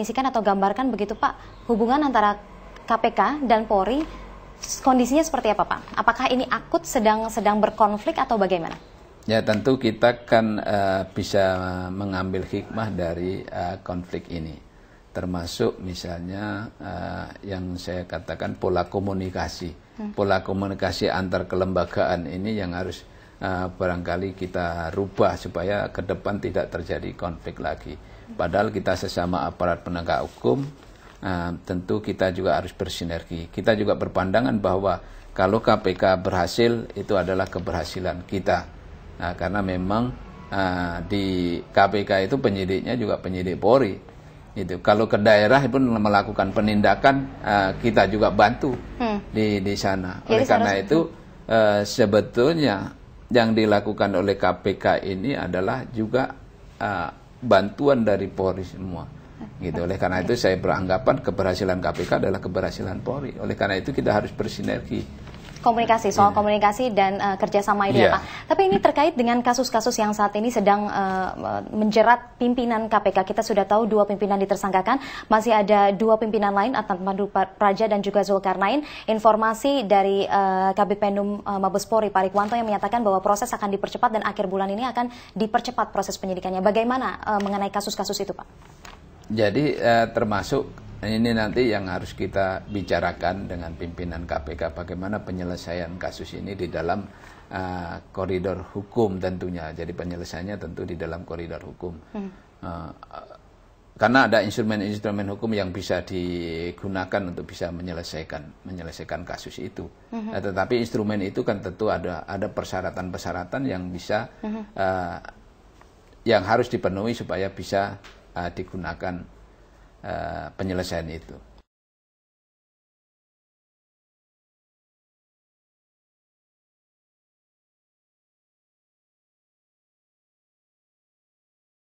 definisikan atau gambarkan begitu Pak hubungan antara KPK dan Polri kondisinya seperti apa Pak? Apakah ini akut sedang sedang berkonflik atau bagaimana? Ya tentu kita kan uh, bisa mengambil hikmah dari uh, konflik ini, termasuk misalnya uh, yang saya katakan pola komunikasi, hmm. pola komunikasi antar kelembagaan ini yang harus Eh, barangkali kita rubah supaya ke depan tidak terjadi konflik lagi. Padahal kita sesama aparat penegak hukum eh, tentu kita juga harus bersinergi. Kita juga berpandangan bahwa kalau KPK berhasil itu adalah keberhasilan kita. Nah, karena memang eh, di KPK itu penyidiknya juga penyidik Polri. Itu kalau ke daerah pun melakukan penindakan kita juga bantu hmm. di di sana. Oleh Jadi, karena itu uh, sebetulnya yang dilakukan oleh KPK ini adalah juga uh, bantuan dari Polri semua. Gitu. Oleh karena itu saya beranggapan keberhasilan KPK adalah keberhasilan Polri. Oleh karena itu kita harus bersinergi komunikasi soal hmm. komunikasi dan uh, kerjasama itu yeah. Iya. Pak. Tapi ini terkait dengan kasus-kasus yang saat ini sedang uh, menjerat pimpinan KPK. Kita sudah tahu dua pimpinan ditersangkakan, masih ada dua pimpinan lain Atan Pandu Praja dan juga Zulkarnain. Informasi dari uh, Kabit Penum uh, Mabespori Pak Rikwanto yang menyatakan bahwa proses akan dipercepat dan akhir bulan ini akan dipercepat proses penyidikannya. Bagaimana uh, mengenai kasus-kasus itu Pak? Jadi uh, termasuk Nah, ini nanti yang harus kita bicarakan dengan pimpinan KPK bagaimana penyelesaian kasus ini di dalam uh, koridor hukum tentunya. Jadi penyelesaiannya tentu di dalam koridor hukum. Hmm. Uh, karena ada instrumen-instrumen hukum yang bisa digunakan untuk bisa menyelesaikan menyelesaikan kasus itu. nah, tetapi instrumen itu kan tentu ada ada persyaratan-persyaratan yang bisa uh, yang harus dipenuhi supaya bisa uh, digunakan Eh, penyelesaian itu.